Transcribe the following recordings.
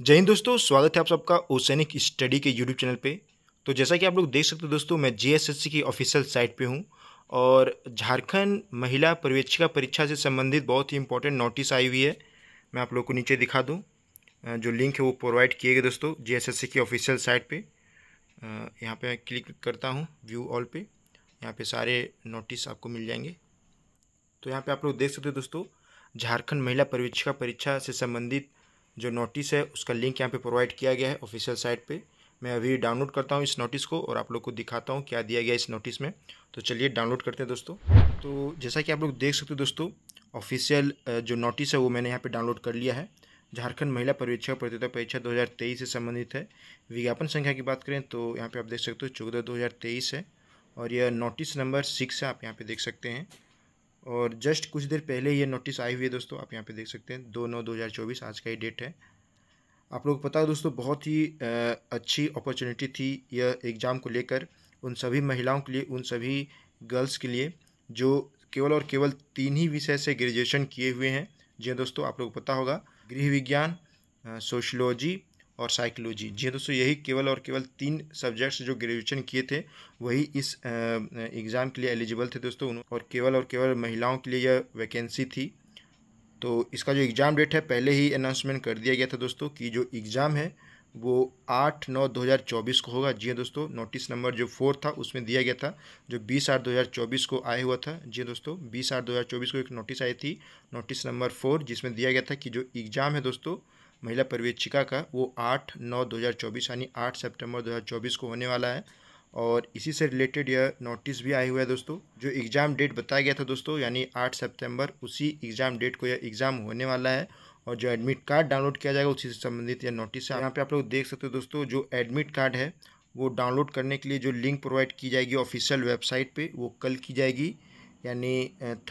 जय हिंद दोस्तों स्वागत है आप सबका ओसैनिक स्टडी के यूट्यूब चैनल पे तो जैसा कि आप लोग देख सकते हो दोस्तों मैं जीएसएससी की ऑफिशियल साइट पे हूँ और झारखंड महिला पर्यवेक्षिका परीक्षा से संबंधित बहुत ही इंपॉर्टेंट नोटिस आई हुई है मैं आप लोग को नीचे दिखा दूँ जो लिंक है वो प्रोवाइड किए गए दोस्तों जी की ऑफिशियल साइट पर यहाँ पर मैं क्लिक करता हूँ व्यू ऑल पर यहाँ पर सारे नोटिस आपको मिल जाएंगे तो यहाँ पर आप लोग देख सकते हो दोस्तों झारखंड महिला पर्यवेक्षिका परीक्षा से संबंधित जो नोटिस है उसका लिंक यहाँ पे प्रोवाइड किया गया है ऑफिशियल साइट पे मैं अभी डाउनलोड करता हूँ इस नोटिस को और आप लोग को दिखाता हूँ क्या दिया गया इस नोटिस में तो चलिए डाउनलोड करते हैं दोस्तों तो जैसा कि आप लोग देख सकते हो दोस्तों ऑफिशियल जो नोटिस है वो मैंने यहाँ पर डाउनलोड कर लिया है झारखंड महिला परीक्षा प्रतियोगिता परीक्षा 2023 से संबंधित है विज्ञापन संख्या की बात करें तो यहाँ पे आप देख सकते हो चौदह दो है और यह नोटिस नंबर सिक्स है आप यहाँ पे देख सकते हैं और जस्ट कुछ देर पहले ये नोटिस आई हुई है दोस्तों आप यहाँ पे देख सकते हैं दो नौ दो हज़ार चौबीस आज का ही डेट है आप लोग को पता है दोस्तों बहुत ही अच्छी अपॉर्चुनिटी थी यह एग्ज़ाम को लेकर उन सभी महिलाओं के लिए उन सभी गर्ल्स के लिए जो केवल और केवल तीन ही विषय से ग्रेजुएशन किए हुए हैं जी हाँ दोस्तों आप लोग पता होगा गृह विज्ञान सोशलॉजी और साइकोलॉजी जी हाँ दोस्तों यही केवल और केवल तीन सब्जेक्ट्स जो ग्रेजुएशन किए थे वही इस एग्ज़ाम के लिए एलिजिबल थे दोस्तों और केवल और केवल महिलाओं के लिए यह वैकेंसी थी तो इसका जो एग्ज़ाम डेट है पहले ही अनाउंसमेंट कर दिया गया था दोस्तों कि जो एग्ज़ाम है वो आठ नौ दो हज़ार चौबीस को होगा जी हाँ दोस्तों नोटिस नंबर जो फोर था उसमें दिया गया था जो बीस आठ दो हज़ार चौबीस को आया हुआ था जी हाँ दोस्तों बीस आठ दो हज़ार चौबीस को एक नोटिस आई थी नोटिस नंबर फोर जिसमें दिया गया था कि जो एग्ज़ाम है दोस्तों महिला पर्यवेक्षिका का वो आठ नौ दो हज़ार चौबीस यानी आठ सेप्टेम्बर दो हज़ार चौबीस को होने वाला है और इसी से रिलेटेड यह नोटिस भी आया हुआ है दोस्तों जो एग्ज़ाम डेट बताया गया था दोस्तों यानी आठ सेप्टेम्बर उसी एग्ज़ाम डेट को यह एग्ज़ाम होने वाला है और जो एडमिट कार्ड डाउनलोड किया जाएगा उसी से संबंधित यह नोटिस है यहाँ पर आप लोग देख सकते हो दोस्तों जो एडमिट कार्ड है वो डाउनलोड करने के लिए जो लिंक प्रोवाइड की जाएगी ऑफिशियल वेबसाइट पे वो कल की जाएगी यानी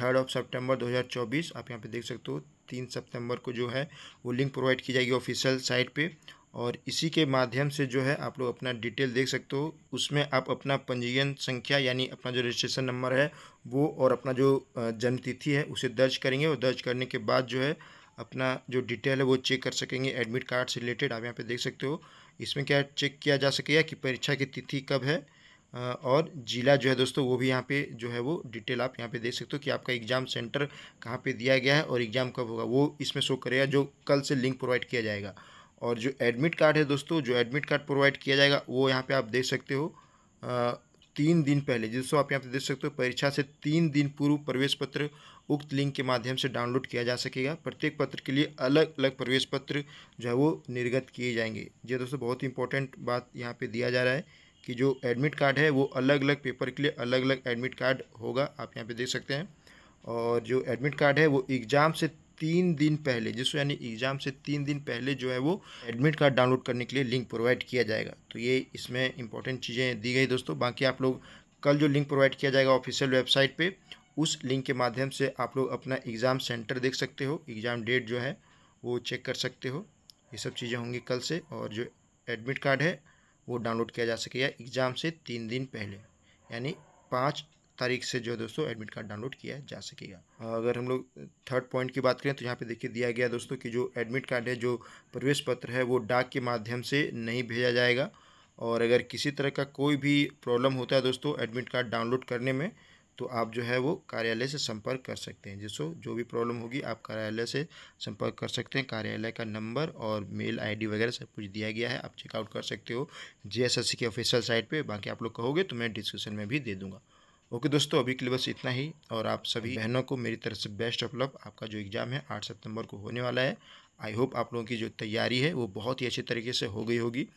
थर्ड ऑफ सितंबर 2024 आप यहाँ पे देख सकते हो तीन सितंबर को जो है वो लिंक प्रोवाइड की जाएगी ऑफिशियल साइट पे और इसी के माध्यम से जो है आप लोग अपना डिटेल देख सकते हो उसमें आप अपना पंजीयन संख्या यानी अपना जो रजिस्ट्रेशन नंबर है वो और अपना जो जन्मतिथि है उसे दर्ज करेंगे और दर्ज करने के बाद जो है अपना जो डिटेल है वो चेक कर सकेंगे एडमिट कार्ड से रिलेटेड आप यहाँ पे देख सकते हो इसमें क्या चेक किया जा सकेगा कि परीक्षा की तिथि कब है और ज़िला जो है दोस्तों वो भी यहाँ पे जो है वो डिटेल आप यहाँ पे देख सकते हो कि आपका एग्ज़ाम सेंटर कहाँ पे दिया गया है और एग्ज़ाम कब होगा वो इसमें शो करेगा जो कल से लिंक प्रोवाइड किया जाएगा और जो एडमिट कार्ड है दोस्तों जो एडमिट कार्ड प्रोवाइड किया जाएगा वो यहाँ पर आप देख सकते हो तीन दिन पहले जिसको आप यहाँ पर देख सकते हो परीक्षा से तीन दिन पूर्व प्रवेश पत्र उक्त लिंक के माध्यम से डाउनलोड किया जा सकेगा प्रत्येक पत्र के लिए अलग अलग प्रवेश पत्र जो है वो निर्गत किए जाएंगे ये दोस्तों बहुत इंपॉर्टेंट बात यहाँ पे दिया जा रहा है कि जो एडमिट कार्ड है वो अलग अलग पेपर के लिए अलग अलग एडमिट कार्ड होगा आप यहाँ पे देख सकते हैं और जो एडमिट कार्ड है वो एग्ज़ाम से तीन दिन पहले जिस यानी एग्ज़ाम से तीन दिन पहले जो है वो एडमिट कार्ड डाउनलोड करने के लिए लिंक प्रोवाइड किया जाएगा तो ये इसमें इंपॉर्टेंट चीज़ें दी गई दोस्तों बाकी आप लोग कल जो लिंक प्रोवाइड किया जाएगा ऑफिशियल वेबसाइट पर उस लिंक के माध्यम से आप लोग अपना एग्ज़ाम सेंटर देख सकते हो एग्ज़ाम डेट जो है वो चेक कर सकते हो ये सब चीज़ें होंगी कल से और जो एडमिट कार्ड है वो डाउनलोड किया जा सकेगा एग्ज़ाम से तीन दिन पहले यानी पाँच तारीख से जो है दोस्तों एडमिट कार्ड डाउनलोड किया जा सकेगा अगर हम लोग थर्ड पॉइंट की बात करें तो यहाँ पे देखिए दिया गया दोस्तों कि जो एडमिट कार्ड है जो प्रवेश पत्र है वो डाक के माध्यम से नहीं भेजा जाएगा और अगर किसी तरह का कोई भी प्रॉब्लम होता है दोस्तों एडमिट कार्ड डाउनलोड करने में तो आप जो है वो कार्यालय से संपर्क कर सकते हैं जिसको जो भी प्रॉब्लम होगी आप कार्यालय से संपर्क कर सकते हैं कार्यालय का नंबर और मेल आईडी वगैरह सब कुछ दिया गया है आप चेकआउट कर सकते हो जीएसएससी के ऑफिशियल साइट पे बाकी आप लोग कहोगे तो मैं डिस्क्रिप्शन में भी दे दूँगा ओके दोस्तों अभी के लिए बस इतना ही और आप सभी बहनों को मेरी तरफ से बेस्ट ऑफ लक आपका जो एग्ज़ाम है आठ सितम्बर को होने वाला है आई होप आप लोगों की जो तैयारी है वो बहुत ही अच्छे तरीके से हो गई होगी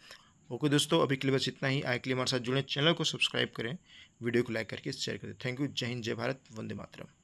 ओके दोस्तों अभी के लिए बस इतना ही आए के लिए हमारे साथ जुड़े चैनल को सब्सक्राइब करें वीडियो को लाइक करके शेयर करें थैंक यू जय हिंद जय भारत वंदे मातरम